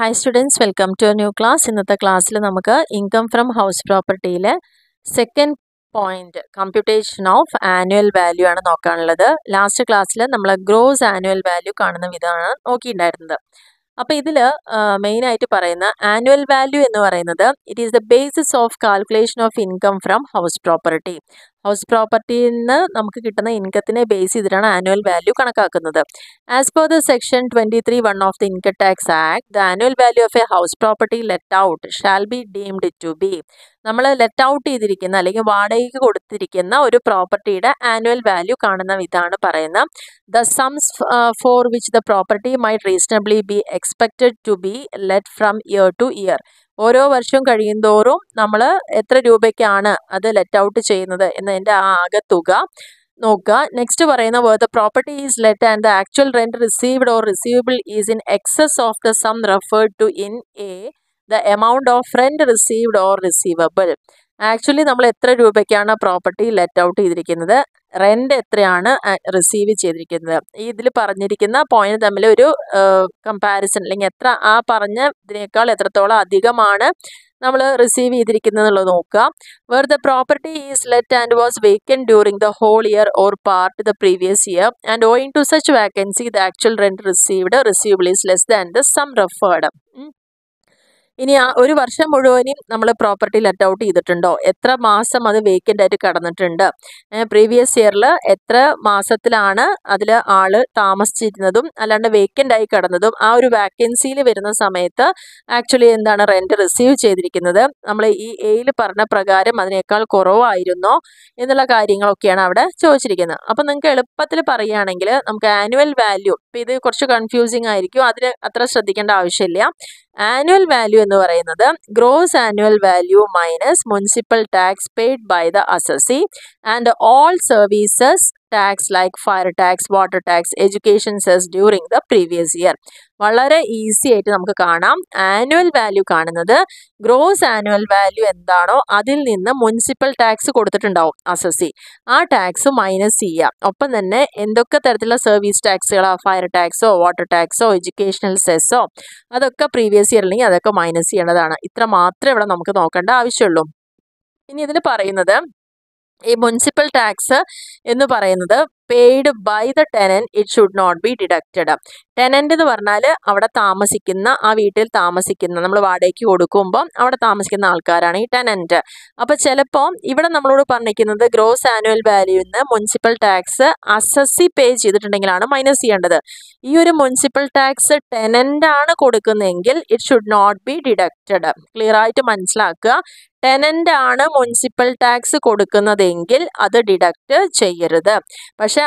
hi students welcome to new class ഇന്നത്തെ ക്ലാസ്സിൽ നമുക്ക് ഇൻകം ഫ്രം ഹൗസ് പ്രോപ്പർട്ടിയിലെ second point computation of annual value ആണ് നോക്കാനുള്ളത് ലാസ്റ്റ് ക്ലാസ്സിൽ നമ്മൾ ഗ്രോസ് ആനുവൽ വാല്യൂ കാണുന്ന വിധമാണ് നോക്കിയിട്ടുണ്ടായിരുന്നത് അപ്പോൾ ഇതിൽ മെയിനായിട്ട് പറയുന്ന ആനുവൽ വാല്യൂ എന്ന് പറയുന്നത് it is the basis of calculation of income from house property house പ്രോപ്പർട്ടിയിൽ നിന്ന് നമുക്ക് കിട്ടുന്ന ഇൻകത്തിനെ ബേസ് ചെയ്തിട്ടാണ് ആനുവൽ വാല്യൂ കണക്കാക്കുന്നത് as per the section twenty three one of the income tax act the annual value of a house property let out shall be deemed to be നമ്മൾ let out ചെയ്തിരിക്കുന്ന അല്ലെങ്കിൽ വാടകയ്ക്ക് കൊടുത്തിരിക്കുന്ന ഒരു പ്രോപ്പർട്ടിയുടെ annual value കാണുന്ന ഇതാണ് പറയുന്നത് the sums for which the property may reasonably be expected to be let from year to year ഓരോ വർഷവും കഴിയുന്തോറും നമ്മൾ എത്ര രൂപയ്ക്കാണ് അത് ലെറ്റ് ഔട്ട് ചെയ്യുന്നത് എന്നതിൻ്റെ ആ ആകത്തുക നോക്കുക നെക്സ്റ്റ് പറയുന്ന word the property is let and the actual rent received or receivable is in excess of the sum referred to in a the amount of rent received or receivable actually നമ്മൾ എത്ര രൂപയ്ക്കാണ് property let out ചെയ്തിരിക്കുന്നത് rent എത്രയാണ് receive ചെയ്തിരിക്കുന്നത് ഇതിൽ പറഞ്ഞിരിക്കുന്ന point തമ്മിൽ ഒരു കമ്പാരിസൺ അല്ലെങ്കിൽ എത്ര ആ പറഞ്ഞ ഇതിനേക്കാൾ എത്രത്തോളം അധികമാണ് നമ്മൾ റിസീവ് ചെയ്തിരിക്കുന്നത് എന്നുള്ളത് നോക്കുക where the property is let and was vacant during the whole year or part the previous year and owing to such vacancy the actual rent received receivable is less than the sum referred ഇനി ആ ഒരു വർഷം മുഴുവനും നമ്മൾ property let out ചെയ്തിട്ടുണ്ടോ എത്ര മാസം അത് വേക്കൻ്റ് ആയിട്ട് കടന്നിട്ടുണ്ട് പ്രീവിയസ് ഇയറിൽ എത്ര മാസത്തിലാണ് അതിൽ ആള് താമസിച്ചിരുന്നതും അല്ലാണ്ട് വേക്കൻ്റ് ആയി കടന്നതും ആ ഒരു വാക്കൻസിയിൽ വരുന്ന സമയത്ത് ആക്ച്വലി എന്താണ് റെൻറ്റ് റിസീവ് ചെയ്തിരിക്കുന്നത് നമ്മൾ ഈ എയിൽ പറഞ്ഞ പ്രകാരം അതിനേക്കാൾ കുറവായിരുന്നോ എന്നുള്ള കാര്യങ്ങളൊക്കെയാണ് അവിടെ ചോദിച്ചിരിക്കുന്നത് അപ്പം നിങ്ങൾക്ക് എളുപ്പത്തിൽ പറയുകയാണെങ്കിൽ നമുക്ക് ആനുവൽ വാല്യൂ ഇപ്പം ഇത് കുറച്ച് കൺഫ്യൂസിങ് ആയിരിക്കും അതിന് അത്ര ശ്രദ്ധിക്കേണ്ട ആവശ്യമില്ല ആനുവൽ വാല്യൂ എന്ന് പറയുന്നത് gross annual value minus municipal tax paid by the assessee and all services tax like fire tax water tax education cess during the previous year വളരെ ഈസി ആയിട്ട് നമുക്ക് കാണാം ആനുവൽ വാല്യൂ കാണുന്നത് ഗ്രോസ് ആനുവൽ വാല്യൂ എന്താണോ അതിൽ നിന്ന് municipal tax കൊടുത്തിട്ടുണ്ടാവും assessee ആ ടാക്സ് മൈനസ് ചെയ്യുക ഒപ്പം തന്നെ എന്തൊക്കെ തരത്തിലുള്ള സർവീസ് ടാക്സുകളോ ഫയർ ടാക്സോ വാട്ടർ ടാക്സോ എഡ്യൂക്കേഷണൽ സെസ്സോ അതൊക്കെ പ്രീവിയസ് ഇയർ അല്ലെങ്കിൽ അതൊക്കെ മൈനസ് ചെയ്യേണ്ടതാണ് ഇത്ര മാത്രമേ ഇവിടെ നമുക്ക് നോക്കേണ്ട ആവശ്യമുള്ളൂ ഇനി ഇതിൽ പറയുന്നത് ഈ മുനിസിപ്പൽ ടാക്സ് എന്ന് പറയുന്നത് paid by the tenant it should not be deducted tenant എന്ന് പറഞ്ഞാൽ അവിടെ താമസിക്കുന്ന ആ വീട്ടിൽ താമസിക്കുന്ന നമ്മൾ വാടകയ്ക്ക് കൊടുക്കുമ്പോൾ അവിടെ താമസിക്കുന്ന ആൾക്കാരാണ് ഈ ടെനൻറ്റ് അപ്പോൾ ചിലപ്പോൾ ഇവിടെ നമ്മളോട് പറഞ്ഞിരിക്കുന്നത് ഗ്രോസ് ആനുവൽ വാല്യൂ നിന്ന് മുനിസിപ്പൽ ടാക്സ് അസസ്സി പേ ചെയ്തിട്ടുണ്ടെങ്കിലാണ് മൈനസ് ചെയ്യേണ്ടത് ഈ ഒരു മുനിസിപ്പൽ ടാക്സ് ടെനൻ്റ് ആണ് കൊടുക്കുന്നതെങ്കിൽ it should not be deducted clear ആയിട്ട് മനസ്സിലാക്കുക ടെനൻ്റ് ആണ് മുനിസിപ്പൽ ടാക്സ് കൊടുക്കുന്നതെങ്കിൽ അത് ഡിഡക്റ്റ് ചെയ്യരുത് പക്ഷെ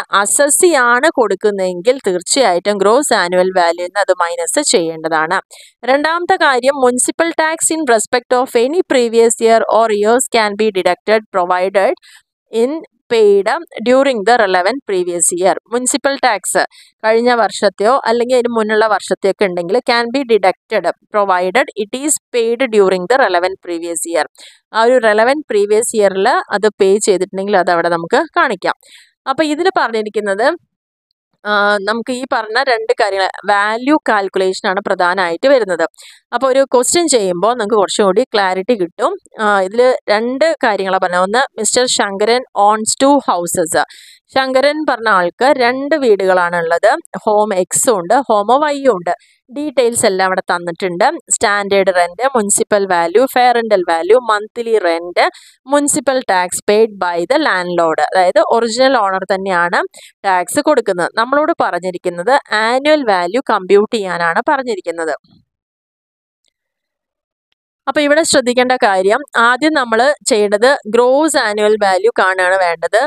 ആണ് കൊടുക്കുന്നതെങ്കിൽ തീർച്ചയായിട്ടും ഗ്രോസ് ആനുവൽ വാല്യൂ എന്ന് അത് മൈനസ് ചെയ്യേണ്ടതാണ് രണ്ടാമത്തെ കാര്യം municipal tax in respect of any previous year or years can be deducted provided in paid during the relevant previous year municipal tax കഴിഞ്ഞ വർഷത്തെയോ അല്ലെങ്കിൽ അതിന് മുന്നുള്ള വർഷത്തെയോ ഒക്കെ ഉണ്ടെങ്കിൽ can be deducted provided it is paid during the relevant previous year ആ ഒരു റിലവൻ പ്രീവിയസ് ഇയറിൽ അത് പേ ചെയ്തിട്ടുണ്ടെങ്കിൽ അത് അവിടെ നമുക്ക് കാണിക്കാം അപ്പോൾ ഇതിൽ പറഞ്ഞിരിക്കുന്നത് നമുക്ക് ഈ പറഞ്ഞ രണ്ട് കാര്യങ്ങൾ വാല്യൂ കാൽക്കുലേഷൻ ആണ് പ്രധാനമായിട്ട് വരുന്നത് അപ്പോൾ ഒരു ക്വസ്റ്റ്യൻ ചെയ്യുമ്പോൾ നമുക്ക് കുറച്ചുകൂടി ക്ലാരിറ്റി കിട്ടും ഇതിൽ രണ്ട് കാര്യങ്ങളാണ് പറഞ്ഞത് ഒന്ന് mister Shankaran owns two houses Shankaran പറഞ്ഞ ആൾക്ക് രണ്ട് വീടുകളാണ് ഉള്ളത് ഹോം എക്സും ഉണ്ട് ഹോമോ വൈയും ഉണ്ട് ഡീറ്റെയിൽസ് എല്ലാം അവിടെ തന്നിട്ടുണ്ട് standard rent municipal value fair rental value monthly rent municipal tax paid by the landlord അതായത് ഒറിജിനൽ ഓണർ തന്നെയാണ് ടാക്സ് കൊടുക്കുന്നത് നമ്മളോട് പറഞ്ഞിരിക്കുന്നത് ആനുവൽ വാല്യൂ കമ്പ്യൂട്ട് ചെയ്യാനാണ് പറഞ്ഞിരിക്കുന്നത് അപ്പോൾ ഇവിടെ ശ്രദ്ധിക്കേണ്ട കാര്യം ആദ്യം നമ്മൾ ചെയ്യേണ്ടത് ഗ്രോസ് ആനുവൽ വാല്യൂ കാണുകയാണ് വേണ്ടത്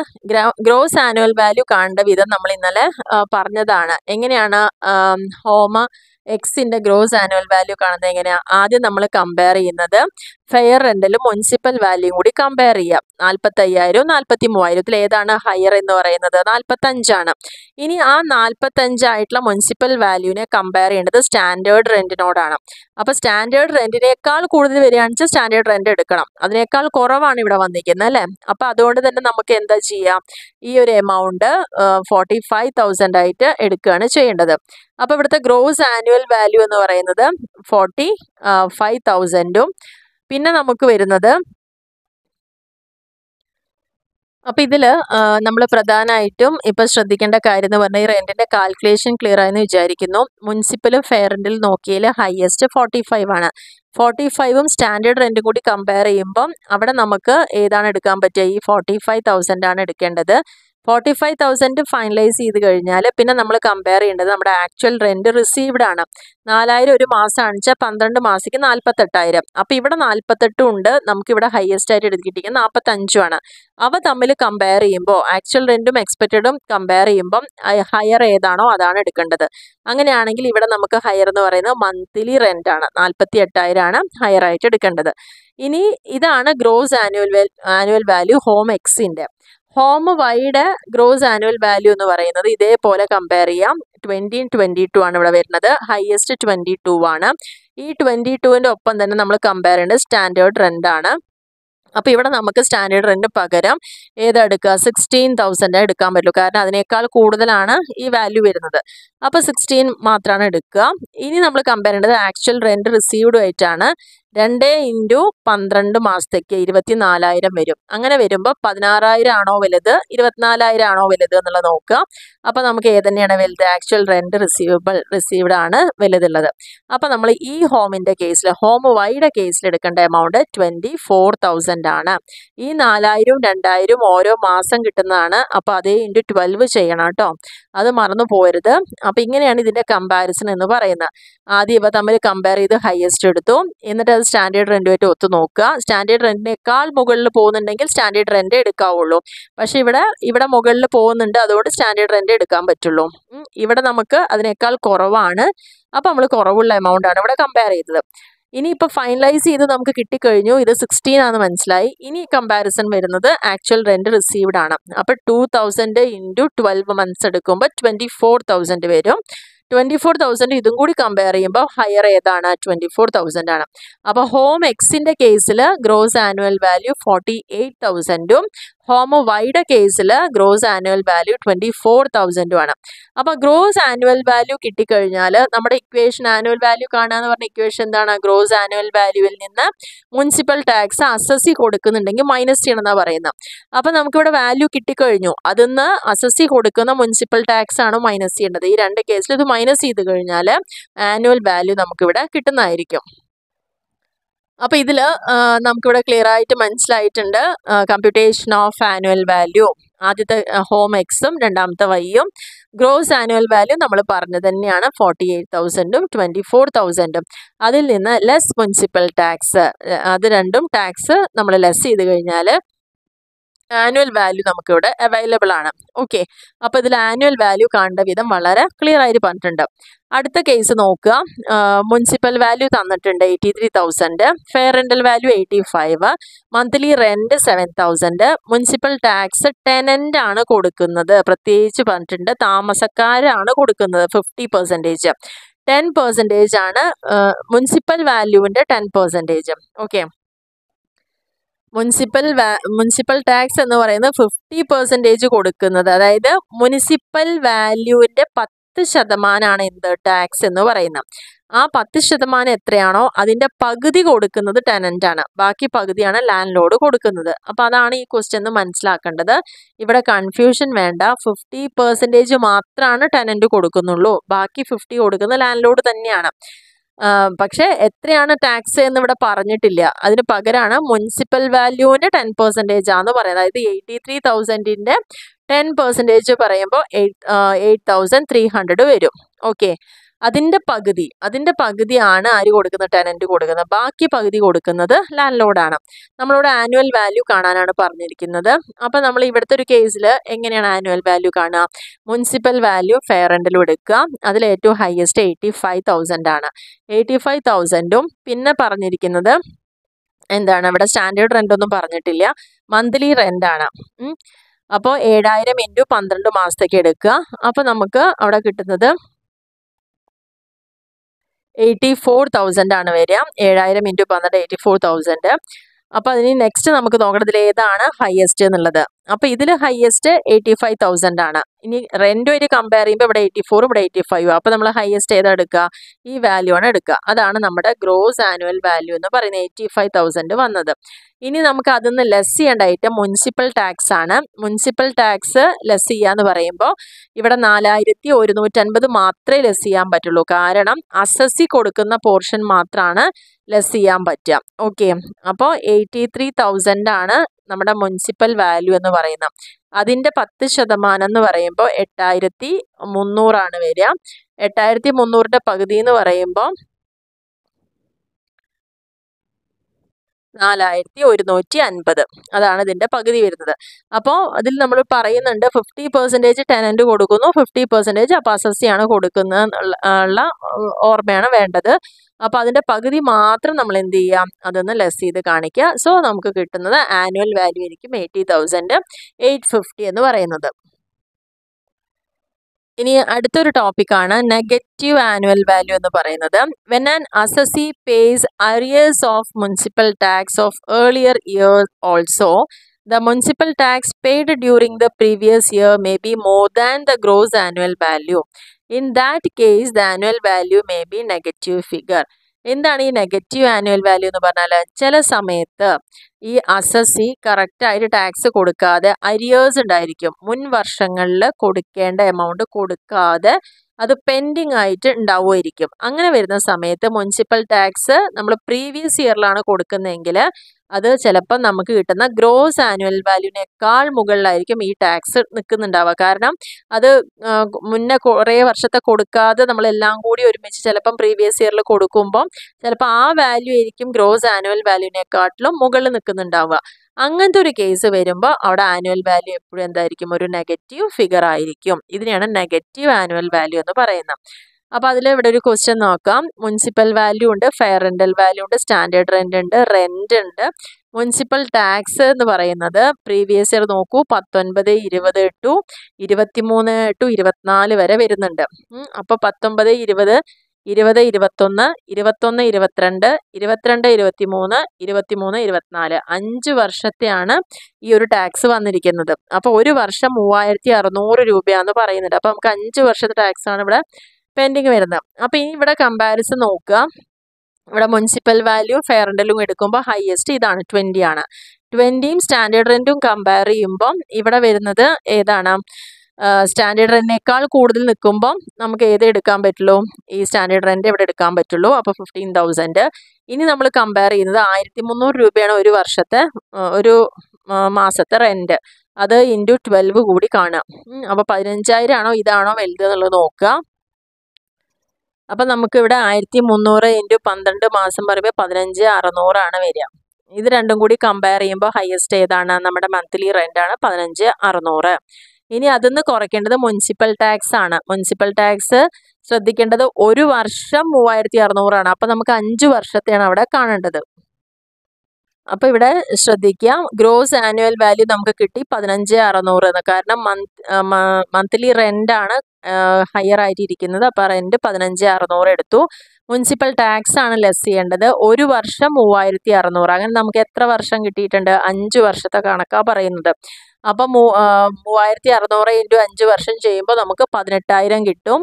ഗ്രോസ് ആനുവൽ വാല്യൂ കാണേണ്ട വിധം നമ്മൾ ഇന്നലെ പറഞ്ഞതാണ് എങ്ങനെയാണ് ഹോമ എക്സിൻ്റെ ഗ്രോസ് ആനുവൽ വാല്യൂ കാണുന്നത് എങ്ങനെയാണ് ആദ്യം നമ്മൾ കമ്പയർ ചെയ്യുന്നത് ഫെയർ റെന്റലും മുനിസിപ്പൽ വാല്യൂ കൂടി കമ്പയർ ചെയ്യാം നാൽപ്പത്തി അയ്യായിരവും നാൽപ്പത്തി മൂവായിരത്തിൽ ഏതാണ് ഹയർ എന്ന് പറയുന്നത് നാൽപ്പത്തഞ്ചാണ് ഇനി ആ നാൽപ്പത്തഞ്ചായിട്ടുള്ള മുനിസിപ്പൽ വാല്യൂവിനെ കമ്പയർ ചെയ്യേണ്ടത് സ്റ്റാൻഡേർഡ് റെന്റിനോടാണ് അപ്പോൾ സ്റ്റാൻഡേർഡ് റെന്റിനേക്കാൾ കൂടുതൽ വരികയാണെന്ന് വെച്ചാൽ സ്റ്റാൻഡേർഡ് റെന്റ് എടുക്കണം അതിനേക്കാൾ കുറവാണ് ഇവിടെ വന്നിരിക്കുന്നത് അല്ലേ അപ്പോൾ അതുകൊണ്ട് തന്നെ നമുക്ക് എന്താ ചെയ്യാം ഈ ഒരു എമൗണ്ട് ഫോർട്ടി ഫൈവ് തൗസൻഡ് ആയിട്ട് എടുക്കുകയാണ് ചെയ്യേണ്ടത് അപ്പോൾ ഇവിടുത്തെ ഗ്രോസ് ആനുവൽ വാല്യൂ എന്ന് പറയുന്നത് ഫോർട്ടി ഫൈവ് തൗസൻഡും പിന്നെ നമുക്ക് വരുന്നത് അപ്പൊ ഇതില് നമ്മൾ പ്രധാനമായിട്ടും ഇപ്പൊ ശ്രദ്ധിക്കേണ്ട കാര്യം എന്ന് പറഞ്ഞാൽ ഈ റെന്റിന്റെ കാൽക്കുലേഷൻ ക്ലിയർ ആയെന്ന് വിചാരിക്കുന്നു മുനിസിപ്പലും ഫെയർ റെന്റിൽ നോക്കിയാൽ ഹയസ്റ്റ് ഫോർട്ടി ഫൈവ് ആണ് ഫോർട്ടി ഫൈവും സ്റ്റാൻഡേർഡ് റെന്റും കൂടി കമ്പയർ ചെയ്യുമ്പം അവിടെ നമുക്ക് ഏതാണ് എടുക്കാൻ പറ്റുക ഈ ഫോർട്ടി ഫൈവ് തൗസൻഡ് ആണ് എടുക്കേണ്ടത് ഫോർട്ടി ഫൈവ് തൗസൻഡ് ഫൈനലൈസ് ചെയ്ത് കഴിഞ്ഞാൽ പിന്നെ നമ്മൾ കമ്പയർ ചെയ്യേണ്ടത് നമ്മുടെ ആക്ച്വൽ റെൻറ്റ് റിസീവ്ഡ് ആണ് നാലായിരം ഒരു മാസം അണിച്ചാൽ പന്ത്രണ്ട് മാസിക്ക് നാൽപ്പത്തെട്ടായിരം അപ്പോൾ ഇവിടെ നാൽപ്പത്തെട്ടും ഉണ്ട് നമുക്കിവിടെ ഹയസ്റ്റ് ആയിട്ട് നാൽപ്പത്തഞ്ചും ആണ് അവ തമ്മിൽ കമ്പയർ ചെയ്യുമ്പോൾ ആക്ച്വൽ റെൻറ്റും എക്സ്പെക്റ്റഡും കമ്പയർ ചെയ്യുമ്പം ഹയർ ഏതാണോ അതാണ് എടുക്കേണ്ടത് അങ്ങനെയാണെങ്കിൽ ഇവിടെ നമുക്ക് ഹയർ എന്ന് പറയുന്നത് മന്ത്ലി റെൻ്റ് ആണ് നാൽപ്പത്തി എട്ടായിരമാണ് ഹയർ ആയിട്ട് എടുക്കേണ്ടത് ഇനി ഇതാണ് gross annual annual value home എക്സിൻ്റെ ഹോം വൈഡ് ഗ്രോസ് ആനുവൽ വാല്യൂ എന്ന് പറയുന്നത് ഇതേപോലെ കമ്പയർ ചെയ്യാം ട്വൻറ്റി ട്വൻറ്റി ടു ആണ് ഇവിടെ വരുന്നത് ഹയസ്റ്റ് ട്വൻറ്റി ടു ആണ് ഈ ട്വൻറ്റി ടുവിൻ്റെ ഒപ്പം തന്നെ നമ്മൾ കമ്പയർ ചെയ്യേണ്ടത് സ്റ്റാൻഡേർഡ് റെൻ്റ് ആണ് അപ്പോൾ ഇവിടെ നമുക്ക് സ്റ്റാൻഡേർഡ് റെൻറ്റ് പകരം ഏതെടുക്കുക സിക്സ്റ്റീൻ തൗസൻഡ് എടുക്കാൻ പറ്റുള്ളൂ കാരണം അതിനേക്കാൾ കൂടുതലാണ് ഈ വാല്യൂ വരുന്നത് അപ്പോൾ സിക്സ്റ്റീൻ മാത്രമാണ് എടുക്കുക ഇനി നമ്മൾ കമ്പയർ ചെയ്യേണ്ടത് ആക്ച്വൽ റെൻറ്റ് റിസീവ്ഡ് ആയിട്ടാണ് രണ്ട് ഇൻറ്റു പന്ത്രണ്ട് മാസത്തേക്ക് ഇരുപത്തിനാലായിരം വരും അങ്ങനെ വരുമ്പോൾ പതിനാറായിരം ആണോ വലുത് ഇരുപത്തിനാലായിരം ആണോ വലുത് എന്നുള്ളത് നോക്കുക അപ്പോൾ നമുക്ക് തന്നെയാണ് വലുത് ആക്ച്വൽ റെൻറ്റ് റിസീവബിൾ റിസീവ്ഡ് ആണ് വലുതുള്ളത് അപ്പോൾ നമ്മൾ ഈ ഹോമിൻ്റെ കേസിൽ ഹോം വൈഡ കേസിൽ എടുക്കേണ്ട എമൗണ്ട് ട്വൻറ്റി ഫോർ തൗസൻഡ് ആണ് ഈ നാലായിരവും രണ്ടായിരവും ഓരോ മാസം കിട്ടുന്നതാണ് അപ്പോൾ അതേ ഇൻറ്റു ട്വൽവ് ചെയ്യണം കേട്ടോ അത് മറന്നു പോരുത് അപ്പോൾ ഇങ്ങനെയാണ് ഇതിൻ്റെ കമ്പാരിസൺ എന്ന് പറയുന്നത് ആദ്യം ഇവ തമ്മിൽ കമ്പയർ ചെയ്ത് ഹയസ്റ്റ് എടുത്തു എന്നിട്ട് അത് സ്റ്റാൻഡേർഡ് റെൻറ്റുമായിട്ട് ഒത്തു നോക്കുക സ്റ്റാൻഡേർഡ് റെൻറ്റിനേക്കാൾ മുകളിൽ പോകുന്നുണ്ടെങ്കിൽ സ്റ്റാൻഡേർഡ് റെൻറ്റ് എടുക്കാവുള്ളൂ പക്ഷേ ഇവിടെ ഇവിടെ മുകളിൽ പോകുന്നുണ്ട് അതുകൊണ്ട് സ്റ്റാൻഡേർഡ് റെൻറ്റ് എടുക്കാൻ പറ്റുള്ളൂ ഇവിടെ നമുക്ക് അതിനേക്കാൾ കുറവാണ് അപ്പോൾ നമ്മൾ കുറവുള്ള ആണ് ഇവിടെ കമ്പയർ ചെയ്തത് ഇനി ഇപ്പോൾ ഫൈനലൈസ് ചെയ്ത് നമുക്ക് കിട്ടിക്കഴിഞ്ഞു ഇത് സിക്സ്റ്റീൻ ആണ് മനസ്സിലായി ഇനി കമ്പാരിസൺ വരുന്നത് ആക്ച്വൽ റെൻറ്റ് റിസീവ്ഡ് ആണ് അപ്പോൾ two thousand into twelve months എടുക്കുമ്പോൾ ട്വൻറ്റി ഫോർ തൗസൻഡ് വരും ട്വൻറ്റി ഫോർ തൗസൻഡ് ഇതും കൂടി കമ്പയർ ചെയ്യുമ്പോൾ ഹയർ ഏതാണ് ട്വൻറ്റി ഫോർ തൗസൻഡ് ആണ് അപ്പോൾ ഹോം എക്സിൻ്റെ കേസിൽ gross annual value forty eight തൗസൻഡും ഹോമോ വൈഡ കേസിൽ gross annual value twenty four thousand ആണ് അപ്പോൾ ഗ്രോസ് ആനുവൽ വാല്യൂ കിട്ടിക്കഴിഞ്ഞാൽ നമ്മുടെ ഇക്വേഷൻ ആനുവൽ വാല്യൂ കാണാന്ന് പറഞ്ഞ ഇക്വേഷൻ എന്താണ് ഗ്രോസ് ആനുവൽ വാല്യൂവിൽ നിന്ന് മുനിസിപ്പൽ ടാക്സ് അസസ്സി കൊടുക്കുന്നുണ്ടെങ്കിൽ മൈനസ് ചെയ്യണമെന്നാണ് പറയുന്നത് അപ്പോൾ നമുക്കിവിടെ വാല്യൂ കിട്ടിക്കഴിഞ്ഞു അതിന്ന് അസസ്സി കൊടുക്കുന്ന മുനിസിപ്പൽ ടാക്സ് ആണ് മൈനസ് ചെയ്യേണ്ടത് ഈ രണ്ട് കേസിൽ ഇത് മൈനസ് ചെയ്ത് കഴിഞ്ഞാൽ ആനുവൽ വാല്യൂ നമുക്കിവിടെ കിട്ടുന്നതായിരിക്കും അപ്പോൾ ഇതില് നമുക്കിവിടെ ക്ലിയർ ആയിട്ട് മനസ്സിലായിട്ടുണ്ട് കമ്പ്യൂട്ടേഷൻ ഓഫ് ആനുവൽ വാല്യൂ ആദ്യത്തെ ഹോം എക്സും രണ്ടാമത്തെ വൈയും ഗ്രോസ് ആനുവൽ വാല്യൂ നമ്മൾ പറഞ്ഞു തന്നെയാണ് ഫോർട്ടി എയ്റ്റ് തൗസൻഡും ട്വന്റി ഫോർ തൗസൻഡും അതിൽ നിന്ന് ലെസ് മുനിസിപ്പൽ ടാക്സ് അത് രണ്ടും ടാക്സ് നമ്മൾ ലെസ് ചെയ്ത് കഴിഞ്ഞാൽ ആനുവൽ വാല്യൂ നമുക്കിവിടെ അവൈലബിൾ ആണ് ഓക്കെ അപ്പോൾ ഇതിൽ ആനുവൽ വാല്യൂ കാണേണ്ട വിധം വളരെ ക്ലിയർ ആയിട്ട് പറഞ്ഞിട്ടുണ്ട് അടുത്ത കേസ് നോക്കുക മുനിസിപ്പൽ വാല്യൂ തന്നിട്ടുണ്ട് eighty three thousand fair rental value eighty five monthly rent seven thousand municipal tax tenant ആണ് കൊടുക്കുന്നത് പ്രത്യേകിച്ച് പറഞ്ഞിട്ടുണ്ട് താമസക്കാരാണ് കൊടുക്കുന്നത് ഫിഫ്റ്റി പെർസെൻറ്റേജ് ടെൻ പെർസെൻറ്റേജ് ആണ് മുനിസിപ്പൽ വാല്യൂവിൻ്റെ ten percentage okay municipal municipal tax എന്ന് പറയുന്നത് ഫിഫ്റ്റി പെർസെൻറ്റേജ് കൊടുക്കുന്നത് അതായത് മുനിസിപ്പൽ വാല്യൂവിൻ്റെ പത്ത് ശതമാനമാണ് എന്ത് ടാക്സ് എന്ന് പറയുന്നത് ആ പത്ത് ശതമാനം എത്രയാണോ അതിൻ്റെ പകുതി കൊടുക്കുന്നത് ടെനൻ്റ് ആണ് ബാക്കി പകുതിയാണ് ലാൻഡ് ലോഡ് കൊടുക്കുന്നത് അപ്പോൾ അതാണ് ഈ ക്വസ്റ്റ്യൻ എന്ന് മനസ്സിലാക്കേണ്ടത് ഇവിടെ കൺഫ്യൂഷൻ വേണ്ട ഫിഫ്റ്റി പെർസെൻറ്റേജ് മാത്രമാണ് ടെനൻറ്റ് കൊടുക്കുന്നുള്ളൂ ബാക്കി ഫിഫ്റ്റി കൊടുക്കുന്നത് ലാൻഡ് ലോഡ് തന്നെയാണ് പക്ഷെ എത്രയാണ് ടാക്സ് എന്ന് ഇവിടെ പറഞ്ഞിട്ടില്ല അതിന് പകരമാണ് മുനിസിപ്പൽ വാല്യൂവിന്റെ ടെൻ പെർസെൻറ്റേജ് ആണെന്ന് പറയുന്നത് അതായത് എയ്റ്റി ത്രീ തൗസൻഡിന്റെ ടെൻ പെർസെൻറ്റേജ് പറയുമ്പോൾ eight eight thousand three hundred വരും ഓക്കെ അതിൻ്റെ പകുതി അതിൻ്റെ പകുതിയാണ് ആര് കൊടുക്കുന്നത് ടെനൻറ്റ് കൊടുക്കുന്നത് ബാക്കി പകുതി കൊടുക്കുന്നത് ലാൻഡ് ലോഡാണ് നമ്മളോട് ആനുവൽ വാല്യൂ കാണാനാണ് പറഞ്ഞിരിക്കുന്നത് അപ്പോൾ നമ്മൾ ഇവിടുത്തെ ഒരു കേസിൽ എങ്ങനെയാണ് ആനുവൽ വാല്യൂ കാണുക മുനിസിപ്പൽ വാല്യൂ ഫെയർ റെൻറ്റിലും എടുക്കുക അതിൽ ഏറ്റവും ഹയസ്റ്റ് എയ്റ്റി ഫൈവ് തൗസൻഡ് ആണ് എയ്റ്റി ഫൈവ് തൗസൻഡും പിന്നെ പറഞ്ഞിരിക്കുന്നത് എന്താണ് അവിടെ സ്റ്റാൻഡേർഡ് റെൻ്റ് ഒന്നും പറഞ്ഞിട്ടില്ല മന്ത്ലി ആണ് അപ്പോൾ ഏഴായിരം ഇൻറ്റു പന്ത്രണ്ട് മാസത്തേക്ക് എടുക്കുക അപ്പോൾ നമുക്ക് അവിടെ കിട്ടുന്നത് എയ്റ്റി ഫോർ തൗസൻഡ് ആണ് വരിക ഏഴായിരം ഇൻറ്റു പന്ത്രണ്ട് എയ്റ്റി ഫോർ തൗസൻഡ് അപ്പോൾ അതിന് നെക്സ്റ്റ് നമുക്ക് നോക്കേണ്ടതിൽ ഏതാണ് ഹയസ്റ്റ് എന്നുള്ളത് അപ്പോൾ ഇതിൽ ഹയസ്റ്റ് എയ്റ്റി ഫൈവ് തൗസൻഡ് ആണ് ഇനി റെന്റ് ഒരു കമ്പയർ ചെയ്യുമ്പോൾ ഇവിടെ എയ്റ്റി ഫോറും ഇവിടെ എയ്റ്റി ഫൈവ് അപ്പോൾ നമ്മൾ ഹയസ്റ്റ് ഏതാ എടുക്കുക ഈ വാല്യൂ ആണ് എടുക്കുക അതാണ് നമ്മുടെ ഗ്രോസ് ആനുവൽ വാല്യൂ എന്ന് പറയുന്നത് എയ്റ്റി ഫൈവ് തൗസൻഡ് വന്നത് ഇനി നമുക്ക് അതിന്ന് ലെസ് ഐറ്റം മുനിസിപ്പൽ ടാക്സ് ആണ് മുനിസിപ്പൽ ടാക്സ് ലെസ് ചെയ്യുക എന്ന് പറയുമ്പോൾ ഇവിടെ നാലായിരത്തി ഒരുന്നൂറ്റൻപത് മാത്രമേ ലെസ് ചെയ്യാൻ പറ്റുള്ളൂ കാരണം അസസ്സി കൊടുക്കുന്ന പോർഷൻ മാത്രമാണ് ലെസ് ചെയ്യാൻ പറ്റുക ഓക്കെ അപ്പോൾ എയ്റ്റി ത്രീ തൗസൻഡ് ആണ് നമ്മുടെ മുനിസിപ്പൽ വാല്യൂ എന്ന് പറയുന്ന അതിൻ്റെ പത്ത് ശതമാനം എന്ന് പറയുമ്പോൾ എട്ടായിരത്തി മുന്നൂറാണ് വരിക എട്ടായിരത്തി മുന്നൂറിൻ്റെ പകുതി എന്ന് പറയുമ്പോൾ നാലായിരത്തി ഒരുന്നൂറ്റി അൻപത് അതാണ് ഇതിൻ്റെ പകുതി വരുന്നത് അപ്പോൾ അതിൽ നമ്മൾ പറയുന്നുണ്ട് ഫിഫ്റ്റി പെർസെൻറ്റേജ് ടെനൻറ്റ് കൊടുക്കുന്നു ഫിഫ്റ്റി പെർസെൻറ്റേജ് അപ്പാസസിയാണ് കൊടുക്കുന്നത് ഉള്ള ഓർമ്മയാണ് വേണ്ടത് അപ്പോൾ അതിൻ്റെ പകുതി മാത്രം നമ്മൾ എന്ത് ചെയ്യാം അതൊന്ന് ലെസ് ചെയ്ത് കാണിക്കുക സോ നമുക്ക് കിട്ടുന്നത് ആനുവൽ വാല്യൂ ആയിരിക്കും എയ്റ്റി തൗസൻഡ് എയ്റ്റ് ഫിഫ്റ്റി എന്ന് പറയുന്നത് ഇനി അടുത്തൊരു ടോപ്പിക്കാണ് നെഗറ്റീവ് ആനുവൽ വാല്യൂ എന്ന് പറയുന്നത് when an assessee pays arrears of municipal tax of earlier year also the municipal tax paid during the previous year may be more than the gross annual value in that case the annual value may be negative figure എന്താണ് ഈ negative annual value എന്ന് പറഞ്ഞാൽ ചില സമയത്ത് ഈ assessee കറക്റ്റായിട്ട് tax കൊടുക്കാതെ arrears ഉണ്ടായിരിക്കും മുൻ വർഷങ്ങളിൽ കൊടുക്കേണ്ട എമൗണ്ട് കൊടുക്കാതെ അത് പെൻഡിങ് ആയിട്ട് ഉണ്ടാവുമായിരിക്കും അങ്ങനെ വരുന്ന സമയത്ത് മുനിസിപ്പൽ ടാക്സ് നമ്മൾ പ്രീവിയസ് ഇയറിലാണ് കൊടുക്കുന്നതെങ്കിൽ അത് ചിലപ്പോൾ നമുക്ക് കിട്ടുന്ന ഗ്രോസ് ആനുവൽ വാല്യൂവിനേക്കാൾ മുകളിലായിരിക്കും ഈ ടാക്സ് നിൽക്കുന്നുണ്ടാവുക കാരണം അത് മുന്നേ കുറേ വർഷത്തെ കൊടുക്കാതെ നമ്മളെല്ലാം കൂടി ഒരുമിച്ച് ചിലപ്പം പ്രീവിയസ് ഇയറിൽ കൊടുക്കുമ്പം ചിലപ്പോൾ ആ വാല്യൂ ആയിരിക്കും ഗ്രോസ് ആനുവൽ വാല്യൂവിനേക്കാട്ടിലും മുകളിൽ നിൽക്കുന്നുണ്ടാവുക അങ്ങനത്തെ ഒരു കേസ് വരുമ്പോൾ അവിടെ ആനുവൽ വാല്യൂ എപ്പോഴും എന്തായിരിക്കും ഒരു നെഗറ്റീവ് ഫിഗർ ആയിരിക്കും ഇതിനെയാണ് നെഗറ്റീവ് ആനുവൽ വാല്യൂ എന്ന് പറയുന്നത് അപ്പോൾ അതിൽ ഇവിടെ ഒരു ക്വസ്റ്റ്യൻ നോക്കാം മുനിസിപ്പൽ വാല്യൂ ഉണ്ട് ഫെയർ റെൻ്റൽ വാല്യൂ ഉണ്ട് സ്റ്റാൻഡേർഡ് റെൻ്റ് ഉണ്ട് റെൻ്റ് ഉണ്ട് മുനിസിപ്പൽ ടാക്സ് എന്ന് പറയുന്നത് പ്രീവിയസ് ഇയർ നോക്കൂ പത്തൊൻപത് ഇരുപത് ടു ഇരുപത്തിമൂന്ന് ടു ഇരുപത്തിനാല് വരെ വരുന്നുണ്ട് അപ്പോൾ പത്തൊൻപത് ഇരുപത് ഇരുപത് ഇരുപത്തൊന്ന് ഇരുപത്തൊന്ന് ഇരുപത്തിരണ്ട് ഇരുപത്തിരണ്ട് ഇരുപത്തിമൂന്ന് ഇരുപത്തിമൂന്ന് ഇരുപത്തിനാല് അഞ്ച് വർഷത്തെയാണ് ഈ ഒരു ടാക്സ് വന്നിരിക്കുന്നത് അപ്പോൾ ഒരു വർഷം മൂവായിരത്തി അറുന്നൂറ് രൂപയാണെന്ന് പറയുന്നുണ്ട് അപ്പോൾ നമുക്ക് അഞ്ച് വർഷത്തെ ടാക്സാണ് ഇവിടെ പെൻഡിങ് വരുന്നത് അപ്പോൾ ഇനി ഇവിടെ കമ്പാരിസൺ നോക്കുക ഇവിടെ മുനിസിപ്പൽ വാല്യൂ ഫെയർ റെൻറ്റലും എടുക്കുമ്പോൾ ഹയസ്റ്റ് ഇതാണ് ട്വൻറ്റി ആണ് ട്വൻറ്റിയും സ്റ്റാൻഡേർഡ് റെൻറ്റും കമ്പയർ ചെയ്യുമ്പോൾ ഇവിടെ വരുന്നത് ഏതാണ് സ്റ്റാൻഡേർഡ് റെൻറ്റിനേക്കാൾ കൂടുതൽ നിൽക്കുമ്പോൾ നമുക്ക് ഏത് എടുക്കാൻ പറ്റുള്ളൂ ഈ സ്റ്റാൻഡേർഡ് റെൻറ്റ് ഇവിടെ എടുക്കാൻ പറ്റുള്ളൂ അപ്പോൾ ഫിഫ്റ്റീൻ തൗസൻഡ് ഇനി നമ്മൾ കമ്പയർ ചെയ്യുന്നത് ആയിരത്തി മുന്നൂറ് രൂപയാണ് ഒരു വർഷത്തെ ഒരു മാസത്തെ റെൻറ്റ് അത് ഇൻറ്റു ട്വൽവ് കൂടി കാണുക അപ്പോൾ പതിനഞ്ചായിരം ആണോ ഇതാണോ വലുത് എന്നുള്ളത് നോക്കുക അപ്പം നമുക്കിവിടെ ആയിരത്തി മുന്നൂറ് ഇൻറ്റു പന്ത്രണ്ട് മാസം പറയുമ്പോൾ പതിനഞ്ച് അറുന്നൂറാണ് വരിക ഇത് രണ്ടും കൂടി കമ്പയർ ചെയ്യുമ്പോൾ ഹയസ്റ്റ് ഏതാണ് നമ്മുടെ മന്ത്ലി റെൻ്റാണ് പതിനഞ്ച് അറുന്നൂറ് ഇനി അതിന്ന് കുറയ്ക്കേണ്ടത് മുനിസിപ്പൽ ടാക്സ് ആണ് മുനിസിപ്പൽ ടാക്സ് ശ്രദ്ധിക്കേണ്ടത് ഒരു വർഷം മൂവായിരത്തി അറുന്നൂറാണ് അപ്പം നമുക്ക് അഞ്ച് വർഷത്തെയാണ് അവിടെ കാണേണ്ടത് അപ്പോൾ ഇവിടെ ശ്രദ്ധിക്കുക ഗ്രോസ് ആനുവൽ വാല്യൂ നമുക്ക് കിട്ടി പതിനഞ്ച് അറുന്നൂറ് എന്ന് കാരണം മന്ത് മന്ത്ലി റെൻ്റാണ് ഹയർ ആയിട്ട് ഇരിക്കുന്നത് അപ്പോൾ റെൻറ്റ് പതിനഞ്ച് അറുന്നൂറ് എടുത്തു മുനിസിപ്പൽ ടാക്സ് ആണ് ലെസ് ചെയ്യേണ്ടത് ഒരു വർഷം മൂവായിരത്തി അറുന്നൂറ് അങ്ങനെ നമുക്ക് എത്ര വർഷം കിട്ടിയിട്ടുണ്ട് അഞ്ച് വർഷത്തെ കണക്കാണ് പറയുന്നത് അപ്പം മൂ മൂവായിരത്തി അറുന്നൂറ് ഇൻറ്റു അഞ്ച് വർഷം ചെയ്യുമ്പോൾ നമുക്ക് പതിനെട്ടായിരം കിട്ടും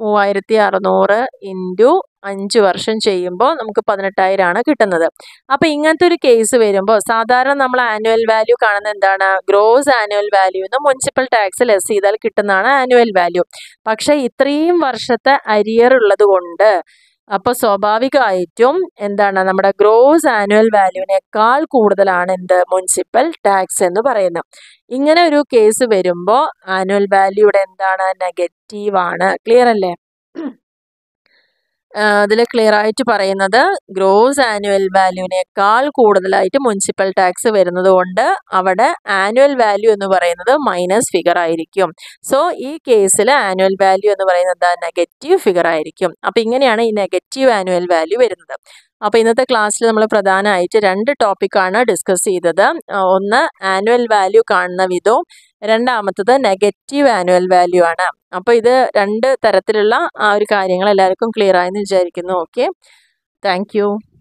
മൂവായിരത്തി അറുന്നൂറ് ഇൻറ്റു അഞ്ച് വർഷം ചെയ്യുമ്പോൾ നമുക്ക് പതിനെട്ടായിരമാണ് കിട്ടുന്നത് അപ്പോൾ ഇങ്ങനത്തെ ഒരു കേസ് വരുമ്പോൾ സാധാരണ നമ്മൾ ആനുവൽ വാല്യൂ കാണുന്ന എന്താണ് ഗ്രോസ് ആനുവൽ വാല്യൂ എന്ന് മുനിസിപ്പൽ ടാക്സ് ലെസ് ചെയ്താൽ കിട്ടുന്നതാണ് ആനുവൽ വാല്യൂ പക്ഷേ ഇത്രയും വർഷത്തെ അരിയർ ഉള്ളത് കൊണ്ട് അപ്പോൾ സ്വാഭാവികമായിട്ടും എന്താണ് നമ്മുടെ ഗ്രോസ് ആനുവൽ വാല്യൂവിനേക്കാൾ കൂടുതലാണ് എന്ത് മുനിസിപ്പൽ ടാക്സ് എന്ന് പറയുന്നത് ഇങ്ങനെ ഒരു കേസ് വരുമ്പോൾ ആനുവൽ വാല്യൂ ഇവിടെ എന്താണ് നെഗറ്റീവ് ആണ് ക്ലിയർ അല്ലേ അതിൽ ക്ലിയർ ആയിട്ട് പറയുന്നത് ഗ്രോസ് ആനുവൽ വാല്യൂവിനേക്കാൾ കൂടുതലായിട്ട് മുനിസിപ്പൽ ടാക്സ് വരുന്നത് കൊണ്ട് അവിടെ ആനുവൽ വാല്യൂ എന്ന് പറയുന്നത് മൈനസ് ഫിഗർ ആയിരിക്കും സോ ഈ കേസിൽ ആനുവൽ വാല്യൂ എന്ന് പറയുന്നത് നെഗറ്റീവ് ഫിഗർ ആയിരിക്കും അപ്പം ഇങ്ങനെയാണ് ഈ നെഗറ്റീവ് ആനുവൽ വാല്യൂ വരുന്നത് അപ്പോൾ ഇന്നത്തെ ക്ലാസ്സിൽ നമ്മൾ പ്രധാനമായിട്ട് രണ്ട് ടോപ്പിക്കാണ് ഡിസ്കസ് ചെയ്തത് ഒന്ന് ആനുവൽ വാല്യൂ കാണുന്ന വിധവും രണ്ടാമത്തത് നെഗറ്റീവ് ആനുവൽ വാല്യൂ ആണ് അപ്പോൾ ഇത് രണ്ട് തരത്തിലുള്ള ആ ഒരു കാര്യങ്ങൾ എല്ലാവർക്കും ക്ലിയർ ആയെന്ന് വിചാരിക്കുന്നു ഓക്കെ താങ്ക്